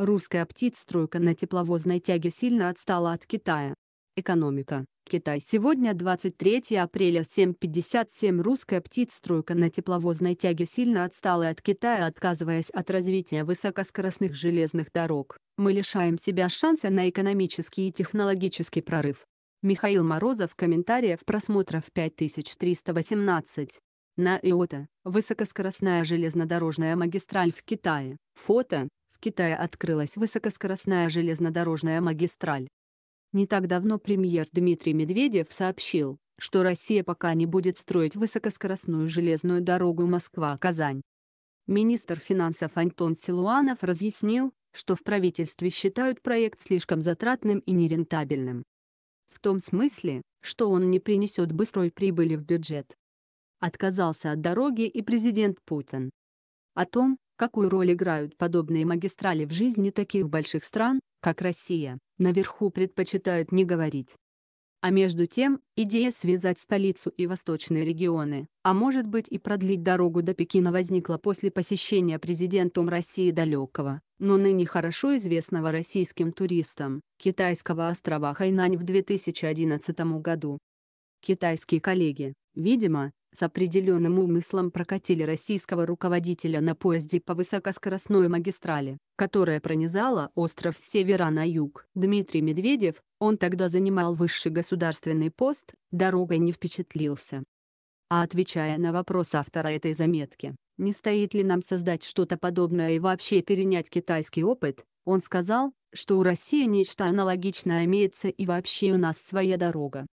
Русская птицстройка на тепловозной тяге сильно отстала от Китая. Экономика. Китай. Сегодня 23 апреля 7.57 русская птицстройка на тепловозной тяге сильно отстала от Китая, отказываясь от развития высокоскоростных железных дорог. Мы лишаем себя шанса на экономический и технологический прорыв. Михаил Морозов. Комментариев просмотров 5318. На ИОТА. Высокоскоростная железнодорожная магистраль в Китае. Фото в Китае открылась высокоскоростная железнодорожная магистраль. Не так давно премьер Дмитрий Медведев сообщил, что Россия пока не будет строить высокоскоростную железную дорогу Москва-Казань. Министр финансов Антон Силуанов разъяснил, что в правительстве считают проект слишком затратным и нерентабельным. В том смысле, что он не принесет быстрой прибыли в бюджет. Отказался от дороги и президент Путин. О том, Какую роль играют подобные магистрали в жизни таких больших стран, как Россия, наверху предпочитают не говорить. А между тем, идея связать столицу и восточные регионы, а может быть и продлить дорогу до Пекина возникла после посещения президентом России далекого, но ныне хорошо известного российским туристам, китайского острова Хайнань в 2011 году. Китайские коллеги, видимо, с определенным умыслом прокатили российского руководителя на поезде по высокоскоростной магистрали, которая пронизала остров с севера на юг. Дмитрий Медведев, он тогда занимал высший государственный пост, дорогой не впечатлился. А отвечая на вопрос автора этой заметки, не стоит ли нам создать что-то подобное и вообще перенять китайский опыт, он сказал, что у России нечто аналогичное имеется и вообще у нас своя дорога.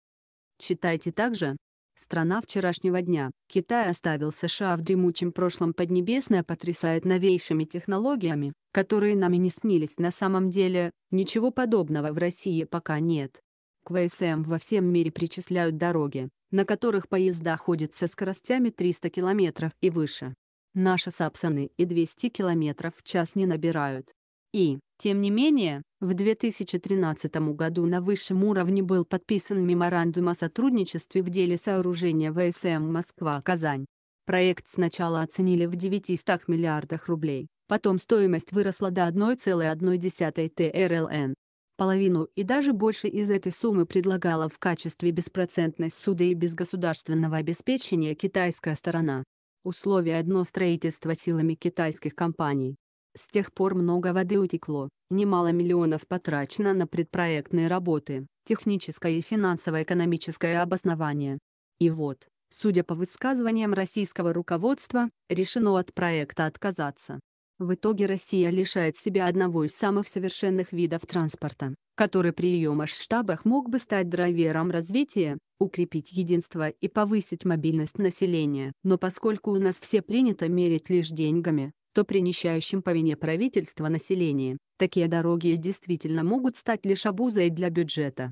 Читайте также, Страна вчерашнего дня. Китай оставил США в дремучем прошлом поднебесное потрясает новейшими технологиями, которые нам и не снились на самом деле, ничего подобного в России пока нет. К ВСМ во всем мире причисляют дороги, на которых поезда ходят со скоростями 300 км и выше. Наши Сапсаны и 200 км в час не набирают. И, тем не менее, в 2013 году на высшем уровне был подписан меморандум о сотрудничестве в деле сооружения ВСМ «Москва-Казань». Проект сначала оценили в 900 миллиардах рублей, потом стоимость выросла до 1,1 ТРЛН. Половину и даже больше из этой суммы предлагала в качестве беспроцентной суды и без государственного обеспечения китайская сторона. Условие одно строительство силами китайских компаний. С тех пор много воды утекло, немало миллионов потрачено на предпроектные работы, техническое и финансово-экономическое обоснование. И вот, судя по высказываниям российского руководства, решено от проекта отказаться. В итоге Россия лишает себя одного из самых совершенных видов транспорта, который при ее масштабах мог бы стать драйвером развития, укрепить единство и повысить мобильность населения. Но поскольку у нас все принято мерить лишь деньгами, то при нищающем по вине правительства населении такие дороги действительно могут стать лишь обузой для бюджета.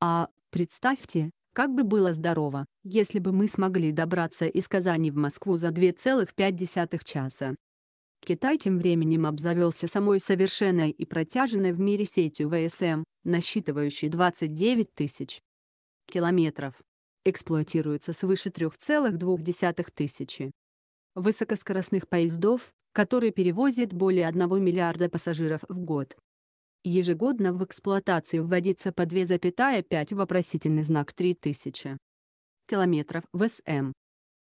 А представьте, как бы было здорово, если бы мы смогли добраться из Казани в Москву за 2,5 часа. Китай тем временем обзавелся самой совершенной и протяженной в мире сетью ВСМ, насчитывающей 29 тысяч километров. Эксплуатируется свыше 3,2 тысячи высокоскоростных поездов который перевозит более 1 миллиарда пассажиров в год. Ежегодно в эксплуатацию вводится по 2,5 вопросительный знак 3000 километров в СМ.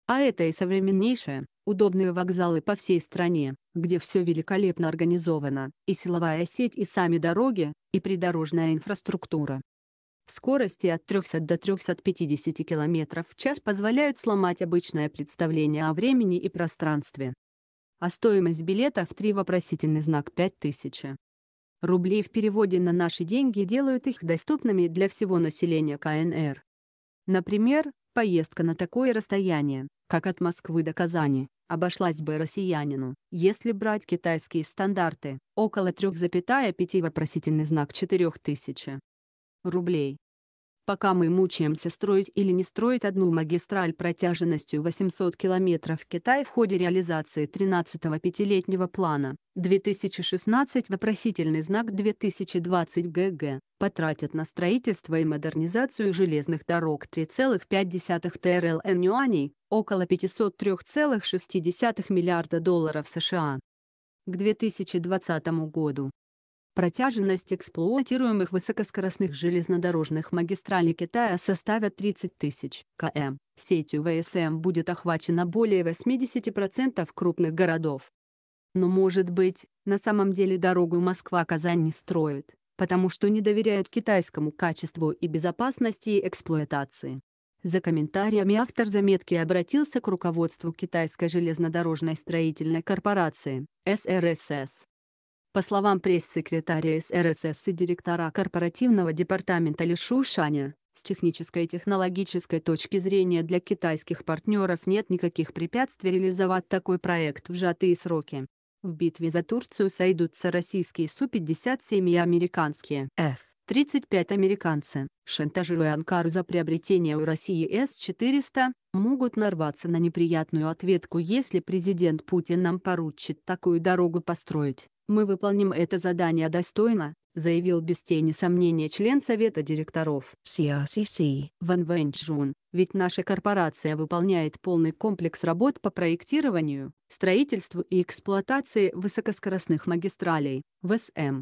А это и современнейшие, удобные вокзалы по всей стране, где все великолепно организовано, и силовая сеть, и сами дороги, и придорожная инфраструктура. Скорости от 300 до 350 км в час позволяют сломать обычное представление о времени и пространстве а стоимость билета в три вопросительный знак 5000. Рублей в переводе на наши деньги делают их доступными для всего населения КНР. Например, поездка на такое расстояние, как от Москвы до Казани, обошлась бы россиянину, если брать китайские стандарты, около 3,5 вопросительный знак 4000 рублей. Пока мы мучаемся строить или не строить одну магистраль протяженностью 800 километров, Китай в ходе реализации 13-го пятилетнего плана 2016 вопросительный знак 2020 ГГ потратит на строительство и модернизацию железных дорог 3,5 ТРЛН юаней, около 503,6 миллиарда долларов США. К 2020 году Протяженность эксплуатируемых высокоскоростных железнодорожных магистралей Китая составит 30 тысяч км. Сетью ВСМ будет охвачено более 80% крупных городов. Но может быть, на самом деле дорогу Москва-Казань не строят, потому что не доверяют китайскому качеству и безопасности и эксплуатации. За комментариями автор заметки обратился к руководству Китайской железнодорожной строительной корпорации, СРСС. По словам пресс-секретаря СРСС и директора корпоративного департамента Ли Шушаня, с технической и технологической точки зрения для китайских партнеров нет никаких препятствий реализовать такой проект в сжатые сроки. В битве за Турцию сойдутся российские Су-57 и американские F-35 американцы, шантажируя Анкару за приобретение у России С-400, могут нарваться на неприятную ответку если президент Путин нам поручит такую дорогу построить. «Мы выполним это задание достойно», заявил без тени сомнения член Совета директоров CRCC Ван Вэньчжун, ведь наша корпорация выполняет полный комплекс работ по проектированию, строительству и эксплуатации высокоскоростных магистралей, ВСМ.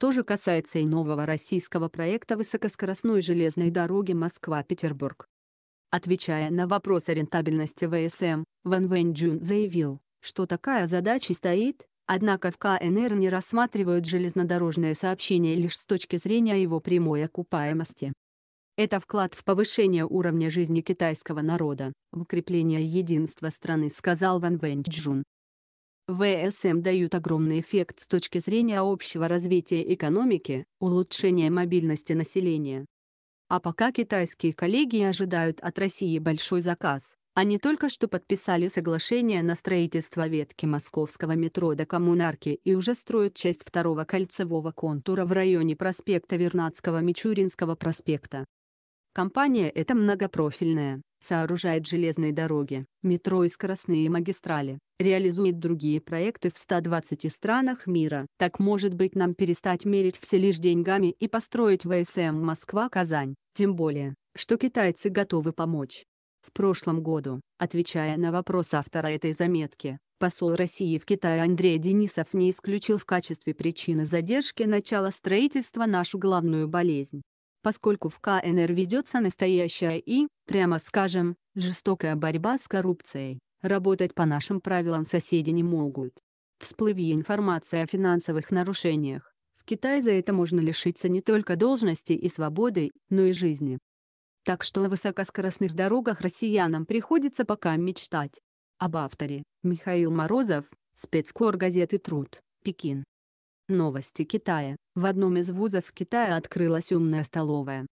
То же касается и нового российского проекта высокоскоростной железной дороги Москва-Петербург. Отвечая на вопрос о рентабельности ВСМ, Ван Вэньчжун заявил, что такая задача стоит Однако в КНР не рассматривают железнодорожное сообщение лишь с точки зрения его прямой окупаемости. Это вклад в повышение уровня жизни китайского народа, в укрепление единства страны, сказал Ван Вэньчжун. ВСМ дают огромный эффект с точки зрения общего развития экономики, улучшения мобильности населения. А пока китайские коллеги ожидают от России большой заказ, они а только что подписали соглашение на строительство ветки московского метро до коммунарки и уже строят часть второго кольцевого контура в районе проспекта Вернадского Мичуринского проспекта. Компания эта многопрофильная, сооружает железные дороги, метро и скоростные магистрали, реализует другие проекты в 120 странах мира. Так может быть нам перестать мерить все лишь деньгами и построить ВСМ Москва-Казань, тем более, что китайцы готовы помочь. В прошлом году, отвечая на вопрос автора этой заметки, посол России в Китае Андрей Денисов не исключил в качестве причины задержки начала строительства нашу главную болезнь. Поскольку в КНР ведется настоящая и, прямо скажем, жестокая борьба с коррупцией, работать по нашим правилам соседи не могут. Всплыви информация о финансовых нарушениях. В Китае за это можно лишиться не только должности и свободы, но и жизни. Так что о высокоскоростных дорогах россиянам приходится пока мечтать. Об авторе – Михаил Морозов, спецкор газеты «Труд», Пекин. Новости Китая. В одном из вузов Китая открылась умная столовая,